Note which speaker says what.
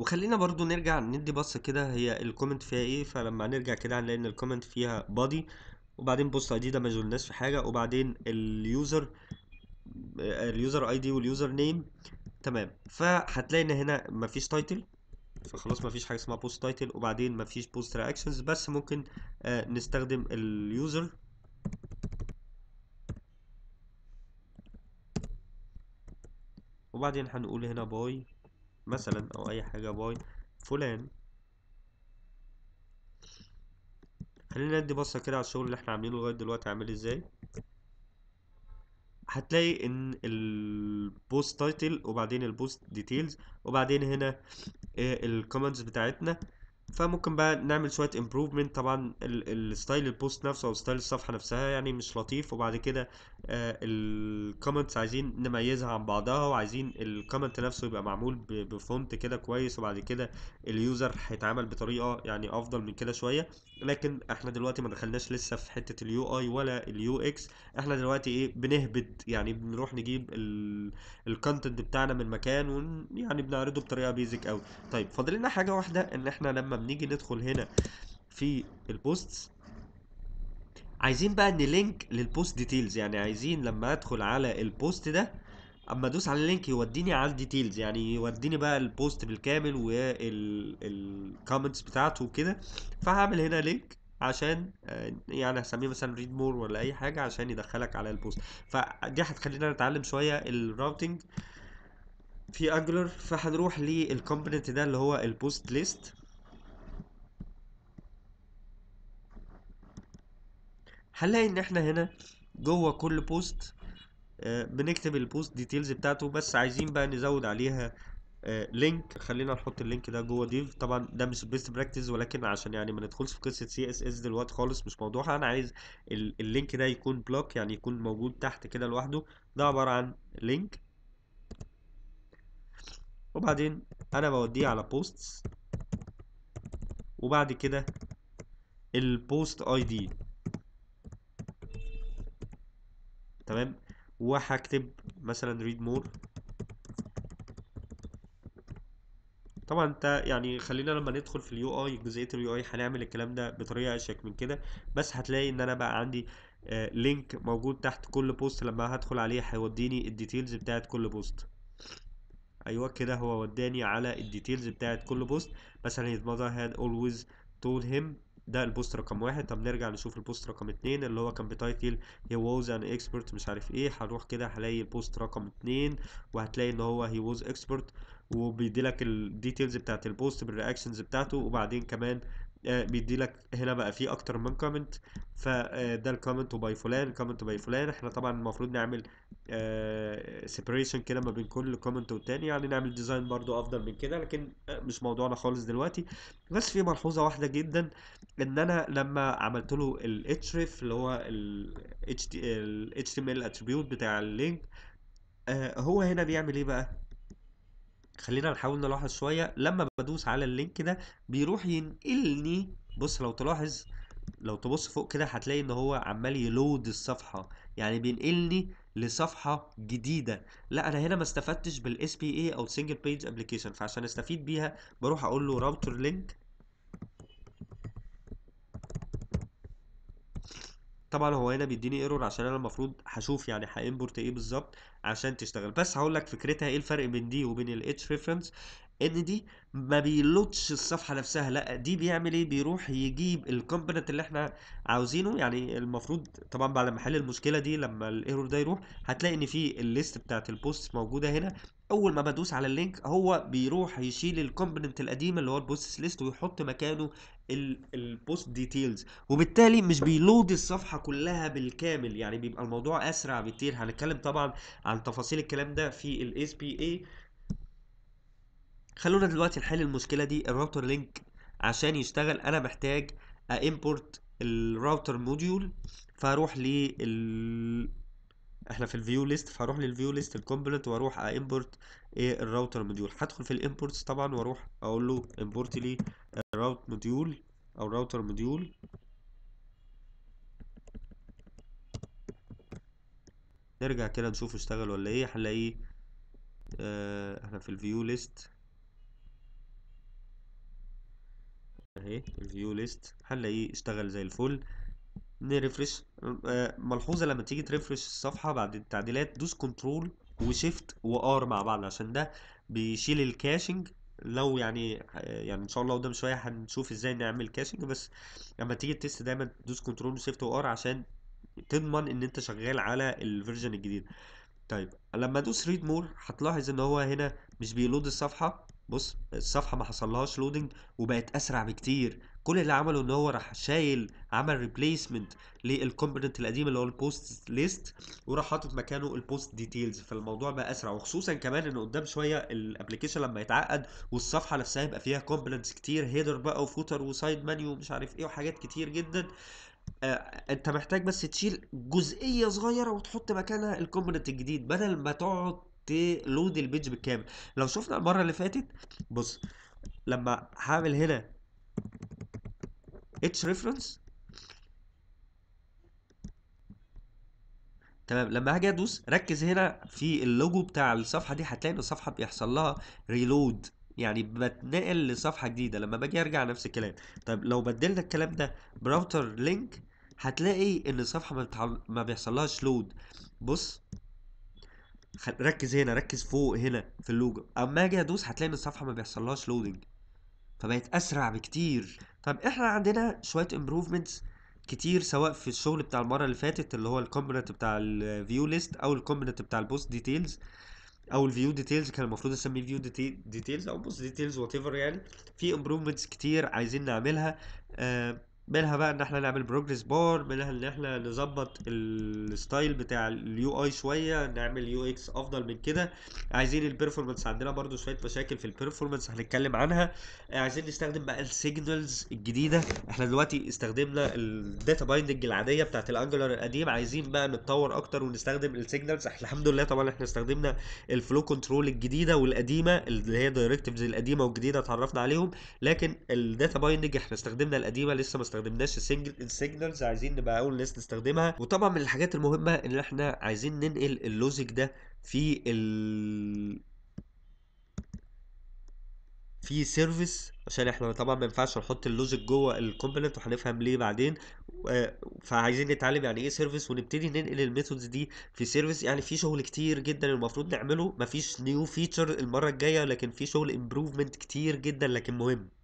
Speaker 1: وخلينا برضو نرجع ندي بصة كده هي الكومنت فيها ايه فلما نرجع كده هنلاقي ان الكومنت فيها بادي وبعدين بوست اي دي ده ما يزولناش في حاجة وبعدين اليوزر اليوزر اي دي واليوزر نيم تمام فهتلاقي ان هنا مفيش تايتل فخلاص مفيش حاجه اسمها بوست تايتل وبعدين مفيش بوست رياكشنز بس ممكن آه، نستخدم اليوزر وبعدين هنقول هنا باي مثلا او اي حاجة باي فلان خلينا ندي بصة كده على الشغل اللي احنا عاملينه لغاية دلوقتي عامل ازاي هتلاقي ان البوست تايتل وبعدين البوست ديتيلز وبعدين هنا آه، الكومنتس بتاعتنا فممكن بقى نعمل شويه امبروفمنت طبعا الستايل البوست نفسه او ستايل الصفحه نفسها يعني مش لطيف وبعد كده آه، الكومنتس عايزين نميزها عن بعضها وعايزين الكومنت نفسه يبقى معمول بفونت كده كويس وبعد كده اليوزر هيتعامل بطريقه يعني افضل من كده شويه لكن احنا دلوقتي ما دخلناش لسه في حته اليو اي ولا اليو اكس احنا دلوقتي ايه بنهبد يعني بنروح نجيب الكونتنت بتاعنا من مكان يعني بنعرضه بطريقه بيزك قوي طيب فاضل لنا حاجه واحده ان احنا لما بنيجي ندخل هنا في البوستس عايزين بقى ان لينك للبوست ديتيلز يعني عايزين لما ادخل على البوست ده اما ادوس على اللينك يوديني على الديتيلز يعني يوديني بقى البوست بالكامل والكومنتس بتاعته وكده فهعمل هنا لينك عشان آه، يعني هسميه مثلا ريد مور ولا اي حاجه عشان يدخلك على البوست فدي هتخلينا نتعلم شويه الراوتنج في انجلر فهنروح للكومبوننت ده اللي هو البوست ليست هنلاقي ان احنا هنا جوه كل بوست آه، بنكتب البوست ديتيلز بتاعته بس عايزين بقى نزود عليها لينك آه، خلينا نحط اللينك ده جوه ديف طبعا ده مش بيست براكتس ولكن عشان يعني ما ندخلش في قصه سي اس اس دلوقتي خالص مش موضوعها انا عايز اللينك ده يكون بلوك يعني يكون موجود تحت كده لوحده ده عباره عن لينك وبعدين انا بوديه على بوستس وبعد كده البوست اي دي تمام وهكتب مثلا read more طبعا انت يعني خلينا لما ندخل في اليو اي جزئيه اليو اي هنعمل الكلام ده بطريقه اشيك من كده بس هتلاقي ان انا بقى عندي لينك آه، موجود تحت كل بوست لما هدخل عليه هيوديني الديتيلز بتاعت كل بوست ايوه كده هو وداني على الديتيلز بتاعت كل بوست مثلا his mother had always told him ده البوست رقم واحد طب نرجع نشوف البوست رقم اتنين اللي هو كان بتايتل هي ووز ان اكسبرت مش عارف ايه هنروح كده هلاقي البوست رقم اتنين وهتلاقي ان هو هي ووز اكسبرت وبيديلك الديتيلز بتاعت البوست بالرياكشنز بتاعته وبعدين كمان آه، بيدي لك هنا بقى في اكتر من كومنت فده الكومنت باي فلان كومنت باي فلان احنا طبعا المفروض نعمل سيبريشن آه، كده ما بين كل كومنت والتاني يعني نعمل ديزاين برضو افضل من كده لكن آه، مش موضوعنا خالص دلوقتي بس في ملحوظه واحده جدا ان انا لما عملت له ريف اللي هو الاتش تي ال اتريبيوت بتاع اللينك هو هنا بيعمل ايه بقى خلينا نحاول نلاحظ شوية لما بدوس على اللينك ده بيروح ينقلني بص لو تلاحظ لو تبص فوق كده هتلاقي ان هو عمال يلود الصفحة يعني بينقلني لصفحة جديدة لا انا هنا ما استفدتش بالاس بي اي او سنجل بيج ابلكيشن فعشان استفيد بيها بروح اقول له راوتر لينك طبعا هو هنا بيديني ايرور عشان انا المفروض هشوف يعني هامبورت ايه بالظبط عشان تشتغل بس هقول لك فكرتها ايه الفرق بين دي وبين الاتش ريفرنس ان دي ما بيلودش الصفحه نفسها لا دي بيعمل ايه بيروح يجيب الكومبوننت اللي احنا عاوزينه يعني المفروض طبعا بعد ما احل المشكله دي لما الايرور ده يروح هتلاقي ان في الليست بتاعت البوست موجوده هنا اول ما بدوس على اللينك هو بيروح يشيل الكومبوننت القديم اللي هو البوست ليست ويحط مكانه البوست ديتيلز وبالتالي مش بيلود الصفحه كلها بالكامل يعني بيبقى الموضوع اسرع بكتير هنتكلم طبعا عن تفاصيل الكلام ده في الاس بي اي خلونا دلوقتي نحل المشكله دي الراوتر لينك عشان يشتغل انا محتاج امبورت الراوتر موديول فاروح لل احنا في الفيو ليست فهروح للفيو ليست الكومبلنت واروح امبورت ايه الراوتر موديول هدخل في الامبورتس طبعا واروح اقول له امبورت لي الراوت موديول او الراوتر موديول نرجع كده نشوف اشتغل ولا ايه هنلاقيه اه احنا في الفيو ليست اهي الفيو ليست هنلاقيه اشتغل زي الفل نريفرش آه، ملحوظه لما تيجي تريفرش الصفحه بعد التعديلات دوس كنترول وشيفت وار مع بعض عشان ده بيشيل الكاشنج لو يعني آه، يعني ان شاء الله قدام شويه هنشوف ازاي نعمل كاشنج بس لما تيجي تست دايما تدوس كنترول وشيفت وار عشان تضمن ان انت شغال على الفيرجن الجديد طيب لما دوس ريد مور هتلاحظ ان هو هنا مش بيلود الصفحه بص الصفحه ما حصلهاش لودنج وبقت اسرع بكتير كل اللي عمله ان هو راح شايل عمل ريبليسمنت للكومبوننت القديم اللي هو البوست ليست وراح حاطط مكانه البوست ديتيلز فالموضوع بقى اسرع وخصوصا كمان ان قدام شويه الابلكيشن لما يتعقد والصفحه نفسها يبقى فيها كومبوننتس كتير هيدر بقى وفوتر وسايد منيو ومش عارف ايه وحاجات كتير جدا آه، انت محتاج بس تشيل جزئيه صغيره وتحط مكانها الكومبوننت الجديد بدل ما تقعد تلود البيج بالكامل لو شفنا المره اللي فاتت بص لما هعمل هنا اتش ريفرنس تمام لما هاجي ادوس ركز هنا في اللوجو بتاع الصفحه دي هتلاقي ان الصفحه بيحصل لها ريلود يعني بتنقل لصفحه جديده لما باجي ارجع نفس الكلام طب لو بدلنا الكلام ده براوتر لينك هتلاقي ان الصفحه ما, بتحل... ما بيحصلهاش لود بص ركز هنا ركز فوق هنا في اللوجو اما اجي ادوس هتلاقي ان الصفحه ما بيحصلهاش لودنج فبقت اسرع بكتير طب احنا عندنا شويه امبروفمنتس كتير سواء في الشغل بتاع المره اللي فاتت اللي هو الكومبوننت بتاع الفيو ليست او الكومبوننت بتاع البوست ديتيلز او الفيو ديتيلز كان المفروض اسميه فيو ديتيلز او بوست ديتيلز وات ايفر يعني في امبروفمنتس كتير عايزين نعملها آه منها بقى ان احنا نعمل بروجريس بار منها ان احنا نظبط الستايل بتاع اليو اي شويه نعمل يو اكس افضل من كده عايزين البرفورمانس عندنا برضو شويه مشاكل في البرفورمانس هنتكلم عنها عايزين نستخدم بقى السيجنالز الجديده احنا دلوقتي استخدمنا الداتا بايندنج العاديه بتاعت الانجلر القديم عايزين بقى نتطور اكتر ونستخدم السيجنالز احنا الحمد لله طبعا احنا استخدمنا الفلو كنترول الجديده والقديمه اللي هي دايركتيفز القديمه والجديده اتعرفنا عليهم لكن الداتا بايندنج احنا استخدمنا القديمه لسه ما استخدمناش سنجل السيجنالز عايزين نبقى اول ناس نستخدمها وطبعا من الحاجات المهمه ان احنا عايزين ننقل اللوجيك ده في ال في سيرفيس عشان احنا طبعا ما ينفعش نحط اللوجيك جوه الكومبوننت وهنفهم ليه بعدين فعايزين نتعلم يعني ايه سيرفيس ونبتدي ننقل الميثودز دي في سيرفيس يعني في شغل كتير جدا المفروض نعمله مفيش نيو فيتشر المره الجايه لكن في شغل امبروفمنت كتير جدا لكن مهم